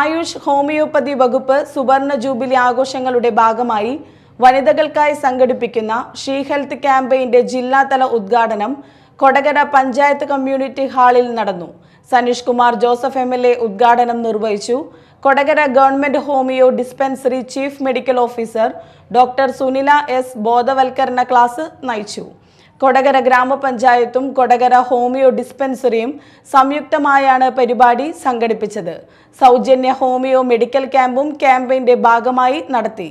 Ayush homeopathy വകുപ്പ് സുവർണ jubilee ആഘോഷങ്ങളുടെ ഭാഗമായി വനിതകൾക്കായി സംഘടിപ്പിക്കുന്ന ഷീ ഹെൽത്ത് ക്യാമ്പയിന്റെ ജില്ലാതല ഉദ്ഘാടനം കൊടകര പഞ്ചായത്ത് കമ്മ്യൂണിറ്റി ഹാളിൽ നടന്നു Saneesh Kumar Joseph M L A ഉദ്ഘാടനം നിർവഹിച്ചു Kodakara government homoeo dispensary chief medical officer doctor Sunila S ബോധവൽക്കരണ ക്ലാസ് നയിച്ചു കൊടകര ഗ്രാമപഞ്ചായത്തും കൊടകര ഹോമിയോ ഡിസ്പെൻസറിയും സംയുക്തമായാണ് പരിപാടി സംഘടിപ്പിച്ചത് സൗജന്യ ഹോമിയോ മെഡിക്കൽ ക്യാമ്പും ക്യാമ്പയിന്റെ ഭാഗമായി നടത്തി